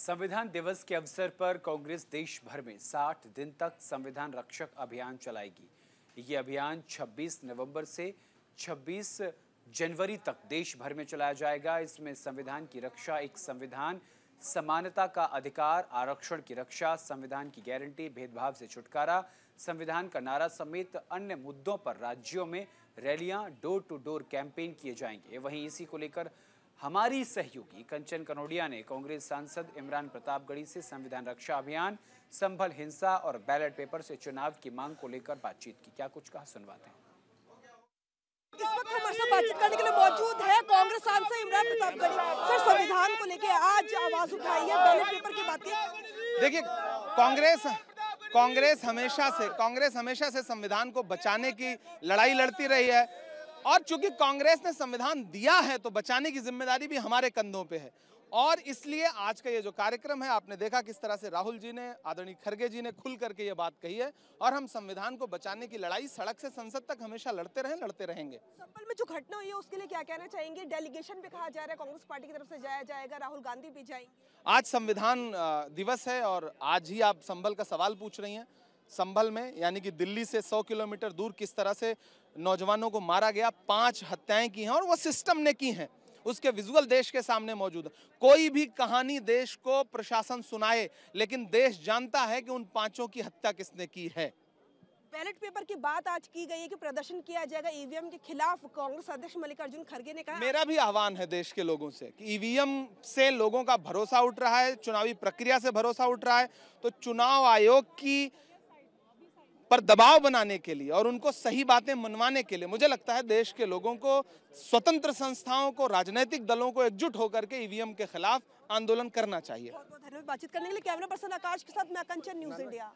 संविधान दिवस के अवसर पर कांग्रेस देश भर में 60 दिन तक संविधान रक्षक अभियान चलाएगी ये अभियान 26 नवंबर से 26 जनवरी तक देश भर में चलाया जाएगा इसमें संविधान की रक्षा एक संविधान समानता का अधिकार आरक्षण की रक्षा संविधान की गारंटी भेदभाव से छुटकारा संविधान का नारा समेत अन्य मुद्दों पर राज्यों में रैलियां डोर टू डोर कैंपेन किए जाएंगे वहीं इसी को लेकर हमारी सहयोगी कंचन कनोडिया ने कांग्रेस सांसद इमरान प्रतापगढ़ी से संविधान रक्षा अभियान संभल हिंसा और बैलेट पेपर से चुनाव की मांग को लेकर बातचीत की क्या कुछ कहा सुनवाते हैं इस वक्त हमारे साथ बातचीत करने के लिए मौजूद है कांग्रेस सांसद इमरान प्रतापगढ़ी सर संविधान को लेके आज आवाज उठाई है बैलेट पेपर की बात देखिए कांग्रेस कांग्रेस हमेशा से कांग्रेस हमेशा से संविधान को बचाने की लड़ाई लड़ती रही है और चूंकि कांग्रेस ने संविधान दिया है तो बचाने की जिम्मेदारी भी हमारे कंधों पे है और इसलिए आज का ये जो कार्यक्रम है आपने देखा किस तरह से राहुल जी ने आदरणीय खड़गे जी ने खुल करके ये बात कही है और हम संविधान को बचाने की लड़ाई सड़क से संसद तक हमेशा लड़ते रहे लड़ते रहेंगे संबल में जो घटना हुई है उसके लिए क्या कहना चाहेंगे डेलीगेशन भी कहा जा रहा है कांग्रेस पार्टी की तरफ से जाया जाएगा राहुल गांधी भी जाएंगे आज संविधान दिवस है और आज ही आप संबल का सवाल पूछ रही है संभल में यानी कि दिल्ली से 100 किलोमीटर दूर किस तरह से नौजवानों को मारा गया पांच हत्याएं की हैं और वो सिस्टम ने की हैं उसके विजुअल देश के सामने मौजूद है कोई भी कहानी देश को प्रशासन सुनाए लेकिन देश जानता है कि उन पांचों की हत्या किसने की है बैलेट पेपर की बात आज की गई है कि प्रदर्शन किया जाएगा ईवीएम के खिलाफ कांग्रेस अध्यक्ष मल्लिकार्जुन खड़गे ने कहा मेरा भी आह्वान है देश के लोगों से कि ईवीएम से लोगों का भरोसा उठ रहा है चुनावी प्रक्रिया से भरोसा उठ रहा है तो चुनाव आयोग की पर दबाव बनाने के लिए और उनको सही बातें मनवाने के लिए मुझे लगता है देश के लोगों को स्वतंत्र संस्थाओं को राजनीतिक दलों को एकजुट होकर के ईवीएम के खिलाफ आंदोलन करना चाहिए बातचीत करने के लिए कैमरा पर्सन आकाश के साथ मैं कंचन न्यूज इंडिया